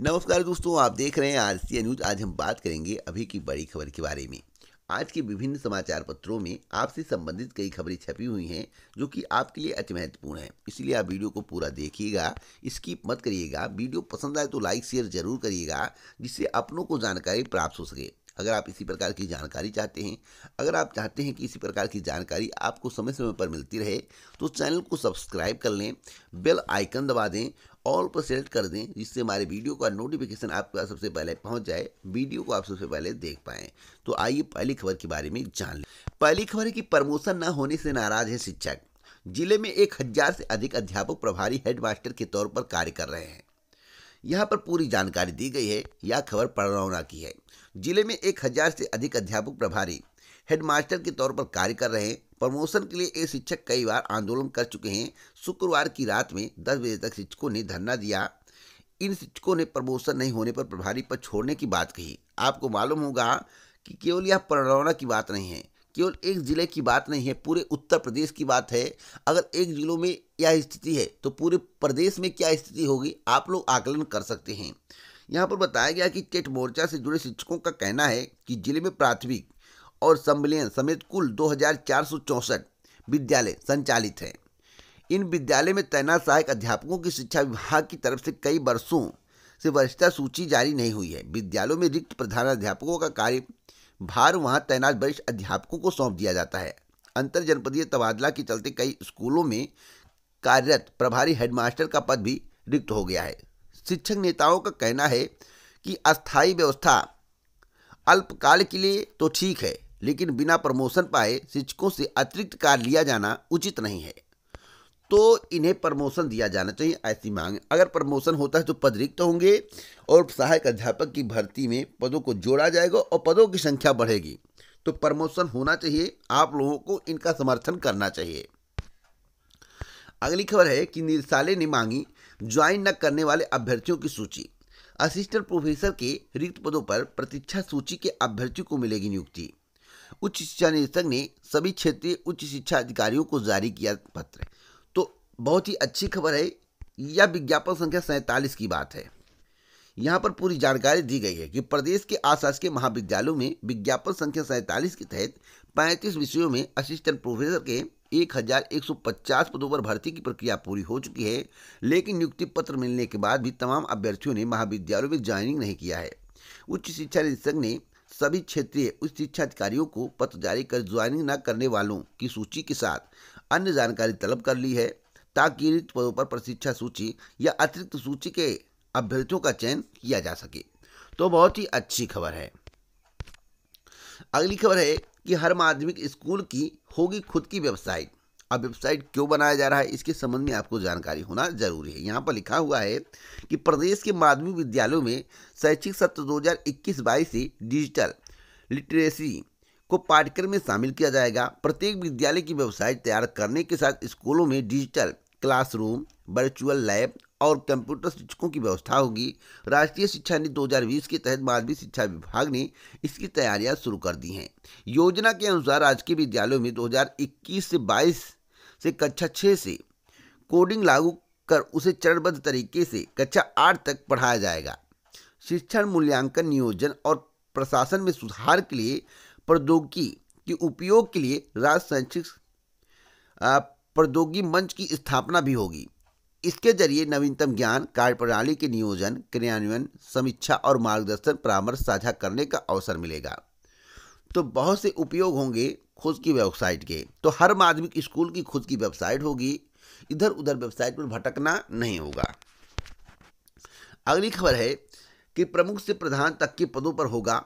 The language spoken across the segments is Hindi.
नमस्कार दोस्तों आप देख रहे हैं आर न्यूज आज हम बात करेंगे अभी की बड़ी खबर के बारे में आज के विभिन्न समाचार पत्रों में आपसे संबंधित कई खबरें छपी हुई हैं जो कि आपके लिए अति महत्वपूर्ण है इसलिए आप वीडियो को पूरा देखिएगा स्किप मत करिएगा वीडियो पसंद आए तो लाइक शेयर जरूर करिएगा जिससे अपनों को जानकारी प्राप्त हो सके अगर आप इसी प्रकार की जानकारी चाहते हैं अगर आप चाहते हैं कि इसी प्रकार की जानकारी आपको समय समय पर मिलती रहे तो चैनल को सब्सक्राइब कर लें बेल आइकन दबा दें ऑल पर सेलेक्ट कर दें जिससे हमारे वीडियो का नोटिफिकेशन आपके पास सबसे पहले पहुंच जाए वीडियो को आप सबसे पहले देख पाए तो आइए पहली खबर के बारे में जान लें पहली खबर है कि प्रमोशन न होने से नाराज है शिक्षक जिले में एक हज़ार से अधिक अध्यापक प्रभारी हेडमास्टर के तौर पर कार्य कर रहे हैं यहाँ पर पूरी जानकारी दी गई है यह खबर पड़रौना की है जिले में एक हजार से अधिक अध्यापक प्रभारी हेडमास्टर के तौर पर कार्य कर रहे हैं प्रमोशन के लिए ये शिक्षक कई बार आंदोलन कर चुके हैं शुक्रवार की रात में दस बजे तक शिक्षकों ने धरना दिया इन शिक्षकों ने प्रमोशन नहीं होने पर प्रभारी पद छोड़ने की बात कही आपको मालूम होगा कि केवल यह प्ररौना की बात नहीं है केवल एक जिले की बात नहीं है पूरे उत्तर प्रदेश की बात है अगर एक जिलों में यह स्थिति है तो पूरे प्रदेश में क्या स्थिति होगी आप लोग आकलन कर सकते हैं यहाँ पर बताया गया कि टेट मोर्चा से जुड़े शिक्षकों का कहना है कि जिले में प्राथमिक और सम्मिलियन समेत कुल दो विद्यालय संचालित हैं इन विद्यालय में तैनात सहायक अध्यापकों की शिक्षा विभाग की तरफ से कई वर्षों से वरिष्ठता सूची जारी नहीं हुई है विद्यालयों में रिक्त प्रधानाध्यापकों का कार्य भार वहाँ तैनात वरिष्ठ अध्यापकों को सौंप दिया जाता है अंतर जनपदीय तबादला के चलते कई स्कूलों में कार्यरत प्रभारी हेडमास्टर का पद भी रिक्त हो गया है शिक्षक नेताओं का कहना है कि अस्थायी व्यवस्था अल्पकाल के लिए तो ठीक है लेकिन बिना प्रमोशन पाए शिक्षकों से अतिरिक्त कार्य लिया जाना उचित नहीं है तो इन्हें प्रमोशन दिया जाना चाहिए ऐसी मांग अगर प्रमोशन होता है तो पद रिक्त होंगे और सहायक अध्यापक की भर्ती में पदों को जोड़ा जाएगा और पदों की संख्या बढ़ेगी तो प्रमोशन होना चाहिए आप लोगों को इनका समर्थन करना चाहिए अगली खबर है कि निदेशालय ने मांगी ज्वाइन न करने वाले अभ्यर्थियों की सूची असिस्टेंट प्रोफेसर के रिक्त पदों पर प्रतीक्षा सूची के अभ्यर्थियों को मिलेगी नियुक्ति उच्च शिक्षा निदेशक ने सभी क्षेत्रीय उच्च शिक्षा अधिकारियों को जारी किया पत्र तो बहुत ही अच्छी खबर है यह विज्ञापन संख्या सैंतालीस की बात है यहाँ पर पूरी जानकारी दी गई है कि प्रदेश के के महाविद्यालयों में विज्ञापन संख्या सैंतालीस के तहत पैंतीस विषयों में असिस्टेंट प्रोफेसर के 1150 पदों पर भर्ती की प्रक्रिया पूरी हो चुकी है लेकिन नियुक्ति पत्र मिलने के बाद भी तमाम अभ्यर्थियों ने महाविद्यालयों में ज्वाइनिंग नहीं किया है उच्च शिक्षा निदेशक ने सभी क्षेत्रीय उच्च शिक्षा अधिकारियों को पत्र जारी कर ज्वाइनिंग न करने वालों की सूची के साथ अन्य जानकारी तलब कर ली है ताकि रिक्त पदों पर प्रशिक्षा सूची या अतिरिक्त सूची के अभ्यर्थियों का चयन किया जा सके तो बहुत ही अच्छी खबर है अगली खबर है कि हर माध्यमिक स्कूल की होगी खुद की वेबसाइट अब वेबसाइट क्यों बनाया जा रहा है इसके संबंध में आपको जानकारी होना जरूरी है यहाँ पर लिखा हुआ है कि प्रदेश के माध्यमिक विद्यालयों में शैक्षिक सत्र 2021 हज़ार से डिजिटल लिटरेसी को पाठ्यक्रम में शामिल किया जाएगा प्रत्येक विद्यालय की वेबसाइट तैयार करने के साथ स्कूलों में डिजिटल क्लासरूम वर्चुअल लैब और कंप्यूटर शिक्षकों की व्यवस्था होगी राष्ट्रीय शिक्षा नीति 2020 के तहत माध्यमिक शिक्षा विभाग ने इसकी तैयारियां शुरू कर दी हैं योजना के अनुसार राजकीय विद्यालयों में 2021 से 22 से कक्षा छः से कोडिंग लागू कर उसे चरणबद्ध तरीके से कक्षा आठ तक पढ़ाया जाएगा शिक्षण मूल्यांकन नियोजन और प्रशासन में सुधार के लिए प्रौद्योगिकी के उपयोग के लिए राज्य शैक्षिक प्रौद्योगिकी मंच की स्थापना भी होगी इसके जरिए नवीनतम ज्ञान कार्यप्रणाली के नियोजन क्रियान्वयन समीक्षा और मार्गदर्शन परामर्श साझा करने का अवसर मिलेगा तो बहुत से उपयोग होंगे खुद की वेबसाइट के तो हर माध्यमिक स्कूल की खुद की वेबसाइट होगी इधर उधर वेबसाइट पर भटकना नहीं होगा अगली खबर है कि प्रमुख से प्रधान तक के पदों पर होगा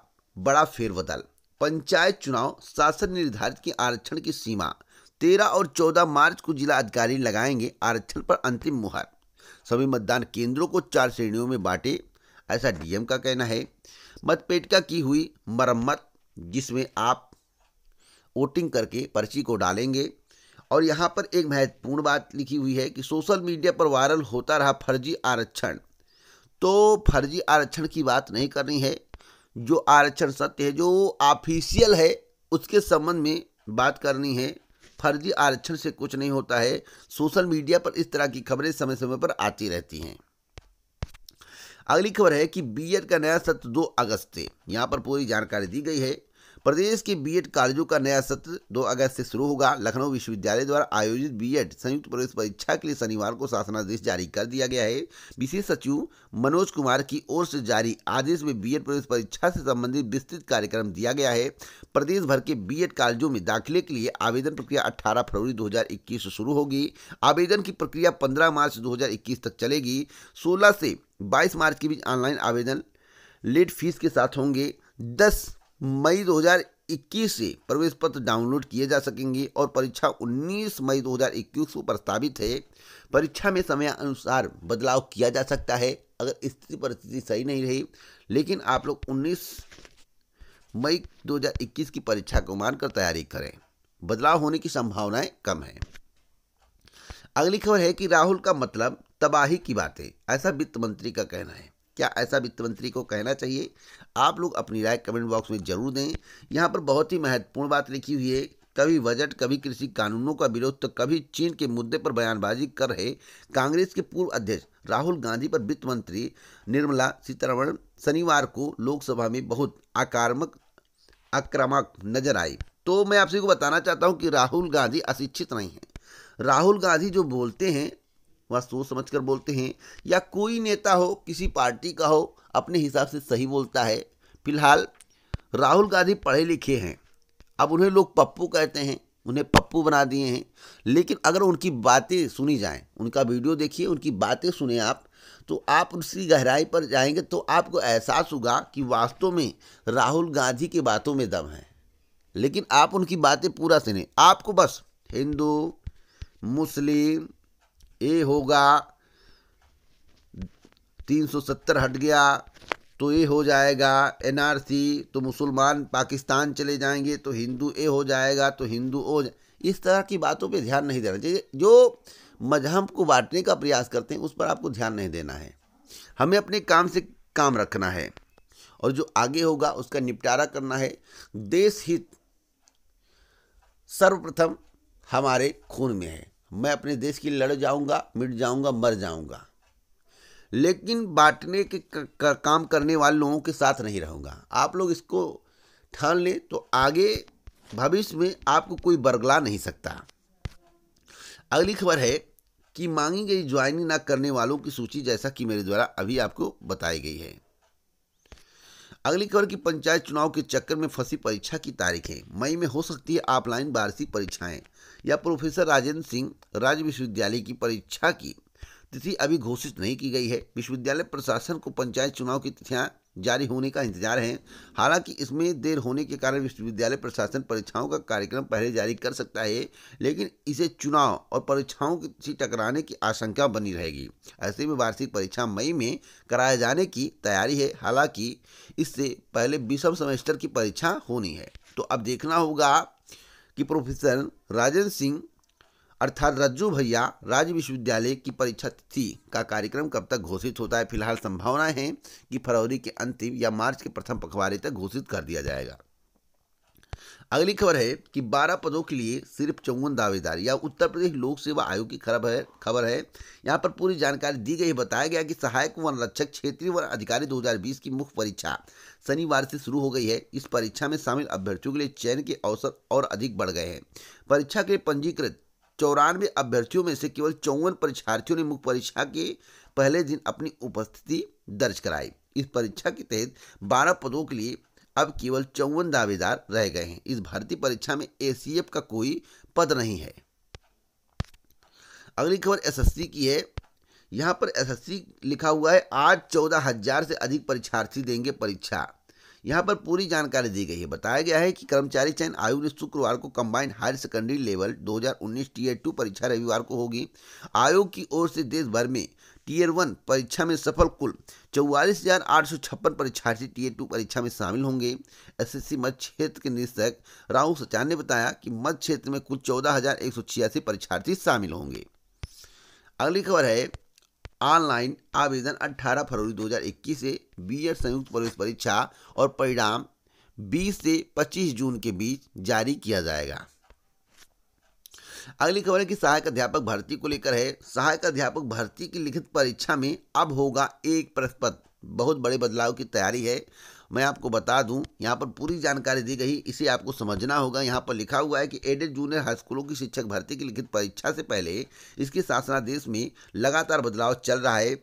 बड़ा फेरबदल पंचायत चुनाव शासन निर्धारित की आरक्षण की सीमा तेरह और चौदह मार्च को जिला अधिकारी लगाएंगे आरक्षण पर अंतिम मुहर सभी मतदान केंद्रों को चार श्रेणियों में बांटे ऐसा डीएम का कहना है मतपेटिका की हुई मरम्मत जिसमें आप वोटिंग करके पर्ची को डालेंगे और यहाँ पर एक महत्वपूर्ण बात लिखी हुई है कि सोशल मीडिया पर वायरल होता रहा फर्जी आरक्षण तो फर्जी आरक्षण की बात नहीं करनी है जो आरक्षण सत्य है जो ऑफिशियल है उसके संबंध में बात करनी है फर्जी आरक्षण से कुछ नहीं होता है सोशल मीडिया पर इस तरह की खबरें समय समय पर आती रहती हैं अगली खबर है कि बीएड का नया सत्र दो अगस्त से यहाँ पर पूरी जानकारी दी गई है प्रदेश के बीएड कॉलेजों का नया सत्र 2 अगस्त से शुरू होगा लखनऊ विश्वविद्यालय द्वारा आयोजित बीएड संयुक्त प्रवेश परीक्षा के लिए शनिवार को शासनादेश जारी कर दिया गया है विशेष सचिव मनोज कुमार की ओर से जारी आदेश में बीएड प्रवेश परीक्षा से संबंधित विस्तृत कार्यक्रम दिया गया है प्रदेश भर के बी कॉलेजों में दाखिले के लिए आवेदन प्रक्रिया अट्ठारह फरवरी दो से शुरू होगी आवेदन की प्रक्रिया पंद्रह मार्च दो तक चलेगी सोलह से बाईस मार्च के बीच ऑनलाइन आवेदन लेट फीस के साथ होंगे 10 मई 2021 से प्रवेश पत्र डाउनलोड किए जा सकेंगे और परीक्षा 19 मई 2021 को प्रस्तावित है परीक्षा में समय अनुसार बदलाव किया जा सकता है अगर स्थिति परिस्थिति सही नहीं रही लेकिन आप लोग 19 मई 2021 की परीक्षा को मानकर तैयारी करें बदलाव होने की संभावनाएं कम है अगली खबर है कि राहुल का मतलब तबाही की बातें ऐसा वित्त मंत्री का कहना है क्या ऐसा वित्त मंत्री को कहना चाहिए आप लोग अपनी राय कमेंट बॉक्स में जरूर दें यहाँ पर बहुत ही महत्वपूर्ण बात लिखी हुई है कभी बजट कभी कृषि कानूनों का विरोध तो कभी चीन के मुद्दे पर बयानबाजी कर रहे कांग्रेस के पूर्व अध्यक्ष राहुल गांधी पर वित्त मंत्री निर्मला सीतारमण शनिवार को लोकसभा में बहुत आकारमक आक्रामक नजर आई तो मैं आपसे को बताना चाहता हूँ कि राहुल गांधी अशिक्षित नहीं है राहुल गांधी जो बोलते हैं वह सोच समझ कर बोलते हैं या कोई नेता हो किसी पार्टी का हो अपने हिसाब से सही बोलता है फिलहाल राहुल गांधी पढ़े लिखे हैं अब उन्हें लोग पप्पू कहते हैं उन्हें पप्पू बना दिए हैं लेकिन अगर उनकी बातें सुनी जाएं उनका वीडियो देखिए उनकी बातें सुने आप तो आप उसकी गहराई पर जाएंगे तो आपको एहसास होगा कि वास्तव में राहुल गांधी की बातों में दम है लेकिन आप उनकी बातें पूरा सुने आपको बस हिंदू मुस्लिम ए होगा तीन सौ सत्तर हट गया तो ए हो जाएगा एनआरसी तो मुसलमान पाकिस्तान चले जाएंगे तो हिंदू ए हो जाएगा तो हिंदू ओ इस तरह की बातों पे ध्यान नहीं देना चाहिए जो मजहब को बांटने का प्रयास करते हैं उस पर आपको ध्यान नहीं देना है हमें अपने काम से काम रखना है और जो आगे होगा उसका निपटारा करना है देश हित सर्वप्रथम हमारे खून में है मैं अपने देश की लड़ जाऊंगा मिट जाऊंगा मर जाऊंगा लेकिन बांटने के काम करने वाले लोगों के साथ नहीं रहूंगा आप लोग इसको ठान लें तो आगे भविष्य में आपको कोई बरगला नहीं सकता अगली खबर है कि मांगी गई ज्वाइनिंग ना करने वालों की सूची जैसा कि मेरे द्वारा अभी आपको बताई गई है अगली खबर की पंचायत चुनाव के चक्कर में फंसी परीक्षा की तारीखें मई में हो सकती है ऑफलाइन वार्षिक परीक्षाएं या प्रोफेसर राजेंद्र सिंह राज्य विश्वविद्यालय की परीक्षा की तिथि अभी घोषित नहीं की गई है विश्वविद्यालय प्रशासन को पंचायत चुनाव की तिथियां जारी होने का इंतजार है हालांकि इसमें देर होने के कारण विश्वविद्यालय प्रशासन परीक्षाओं का कार्यक्रम पहले जारी कर सकता है लेकिन इसे चुनाव और परीक्षाओं से टकराने की आशंका बनी रहेगी ऐसे में वार्षिक परीक्षा मई में कराए जाने की तैयारी है हालांकि इससे पहले बीसम सेमेस्टर की परीक्षा होनी है तो अब देखना होगा कि प्रोफेसर राजेंद्र सिंह अर्थात रज्जू भैया राज्य विश्वविद्यालय की परीक्षा तिथि का कार्यक्रम कब तक घोषित होता है फिलहाल संभावना है कि फरवरी के अंतिम या मार्च के प्रथम पखवाड़े तक घोषित कर दिया जाएगा अगली खबर है कि 12 पदों के लिए सिर्फ चौवन दावेदार या उत्तर प्रदेश लोक सेवा आयोग की खबर है खबर है यहाँ पर पूरी जानकारी दी गई बताया गया कि सहायक वन रक्षक क्षेत्रीय वन अधिकारी 2020 की मुख्य परीक्षा शनिवार से शुरू हो गई है इस परीक्षा में शामिल अभ्यर्थियों के लिए चयन के अवसर और अधिक बढ़ गए हैं परीक्षा के लिए पंजीकृत चौरानवे अभ्यर्थियों में से केवल चौवन परीक्षार्थियों ने मुख्य परीक्षा के पहले दिन अपनी उपस्थिति दर्ज कराई इस परीक्षा के तहत बारह पदों के लिए अब केवल चौवन दावेदार रह गए हैं इस भर्ती परीक्षा में एसीएफ का कोई पद नहीं है अगली खबर एसएससी की है यहाँ पर एसएससी लिखा हुआ है आज चौदह हजार से अधिक परीक्षार्थी देंगे परीक्षा यहाँ पर पूरी जानकारी दी गई है बताया गया है कि कर्मचारी चयन आयोग ने शुक्रवार को combined higher secondary level 2019 tier two परीक्षा रविवार को होगी आयोग की ओर से देश भर में टीयर वन परीक्षा में सफल कुल चौवालीस हज़ार आठ सौ छप्पन परीक्षार्थी टीयर टू परीक्षा में शामिल होंगे एस मध्य क्षेत्र के निदेशक राहुल सचान ने बताया कि मध्य क्षेत्र में कुल चौदह हज़ार एक सौ छियासी परीक्षार्थी शामिल होंगे अगली खबर है ऑनलाइन आवेदन 18 फरवरी 2021 से बी संयुक्त प्रवेश परीक्षा और परिणाम 20 से 25 जून के बीच जारी किया जाएगा अगली खबर है कि सहायक अध्यापक भर्ती को लेकर है सहायक अध्यापक भर्ती की लिखित परीक्षा में अब होगा एक प्रश्न पत्र बहुत बड़े बदलाव की तैयारी है मैं आपको बता दूं यहाँ पर पूरी जानकारी दी गई इसे आपको समझना होगा यहाँ पर लिखा हुआ है कि एडेड जूनियर हाई स्कूलों की शिक्षक भर्ती की लिखित परीक्षा से पहले इसके शासनादेश में लगातार बदलाव चल रहा है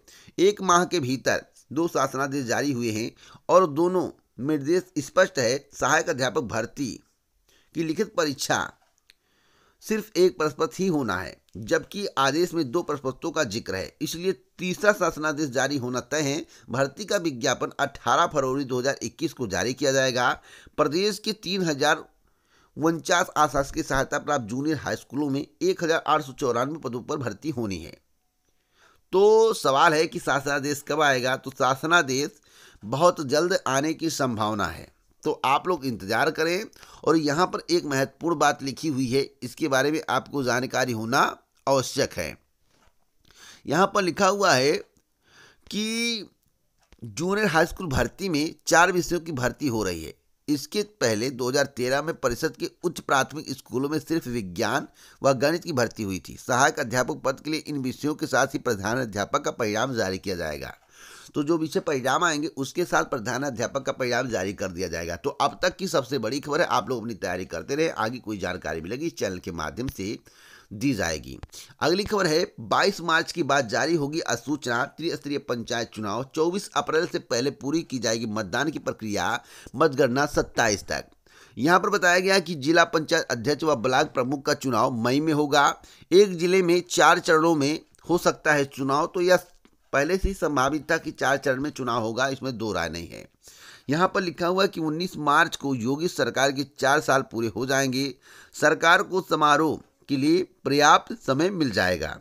एक माह के भीतर दो शासनादेश जारी हुए हैं और दोनों निर्देश स्पष्ट है सहायक अध्यापक भर्ती की लिखित परीक्षा सिर्फ एक परस्पत ही होना है जबकि आदेश में दो परस्पतों का जिक्र है इसलिए तीसरा शासनादेश जारी होना तय है भर्ती का विज्ञापन 18 फरवरी 2021 को जारी किया जाएगा प्रदेश के तीन हजार उनचास आशासकीय सहायता प्राप्त जूनियर हाई स्कूलों में एक हजार आठ सौ चौरानवे पदों पर भर्ती होनी है तो सवाल है कि शासनादेश कब आएगा तो शासनादेश बहुत जल्द आने की संभावना है तो आप लोग इंतज़ार करें और यहाँ पर एक महत्वपूर्ण बात लिखी हुई है इसके बारे में आपको जानकारी होना आवश्यक है यहाँ पर लिखा हुआ है कि जूनियर हाई स्कूल भर्ती में चार विषयों की भर्ती हो रही है इसके पहले 2013 में परिषद के उच्च प्राथमिक स्कूलों में सिर्फ विज्ञान व गणित की भर्ती हुई थी सहायक अध्यापक पद के लिए इन विषयों के साथ ही प्रधान अध्यापक का परिणाम जारी किया जाएगा तो जो विषय परिणाम आएंगे उसके साथ प्रधान अध्यापक का परिणाम जारी कर दिया जाएगा तो अब तक की सबसे बड़ी खबर है आप लोग अपनी तैयारी करते रहे आगे कोई जानकारी मिलेगी इस चैनल के माध्यम से दी जाएगी अगली खबर है 22 मार्च के बाद जारी होगी अधिसूचना त्रिस्तरीय पंचायत चुनाव 24 अप्रैल से पहले पूरी की जाएगी मतदान की प्रक्रिया मतगणना 27 तक यहाँ पर बताया गया कि जिला पंचायत अध्यक्ष व ब्लॉक प्रमुख का चुनाव मई में होगा एक जिले में चार चरणों में हो सकता है चुनाव तो यह पहले से ही संभावित था कि चार चरण में चुनाव होगा इसमें दो राय नहीं है यहाँ पर लिखा हुआ कि 19 मार्च को योगी सरकार के चार साल पूरे हो जाएंगे सरकार को समारोह के लिए पर्याप्त समय मिल जाएगा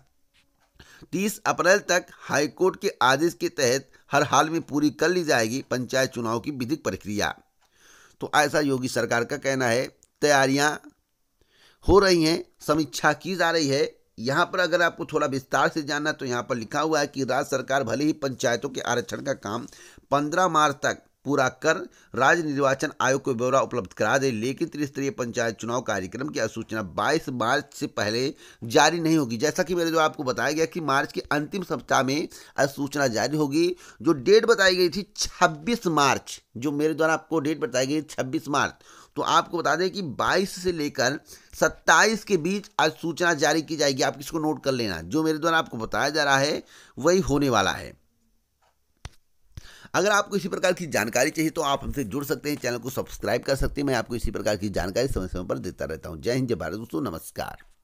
30 अप्रैल तक हाईकोर्ट के आदेश के तहत हर हाल में पूरी कर ली जाएगी पंचायत चुनाव की विधिक प्रक्रिया तो ऐसा योगी सरकार का कहना है तैयारियां हो रही हैं समीक्षा की जा रही है यहाँ पर अगर आपको थोड़ा विस्तार से जानना तो यहाँ पर लिखा हुआ है कि राज्य सरकार भले ही पंचायतों के आरक्षण का काम 15 मार्च तक पूरा कर राज्य निर्वाचन आयोग को ब्यौरा उपलब्ध करा दे लेकिन त्रिस्तरीय पंचायत चुनाव कार्यक्रम की अधिसूचना 22 मार्च से पहले जारी नहीं होगी जैसा कि मेरे जो आपको बताया गया कि मार्च के अंतिम सप्ताह में अधिसूचना जारी होगी जो डेट बताई गई थी छब्बीस मार्च जो मेरे द्वारा आपको डेट बताई गई छब्बीस मार्च तो आपको बता दें कि 22 से लेकर 27 के बीच आज सूचना जारी की जाएगी आप किसको नोट कर लेना जो मेरे द्वारा आपको बताया जा रहा है वही होने वाला है अगर आपको इसी प्रकार की जानकारी चाहिए तो आप हमसे जुड़ सकते हैं चैनल को सब्सक्राइब कर सकते हैं मैं आपको इसी प्रकार की जानकारी समय समय पर देता रहता हूँ जय हिंद जय भारत दोस्तों नमस्कार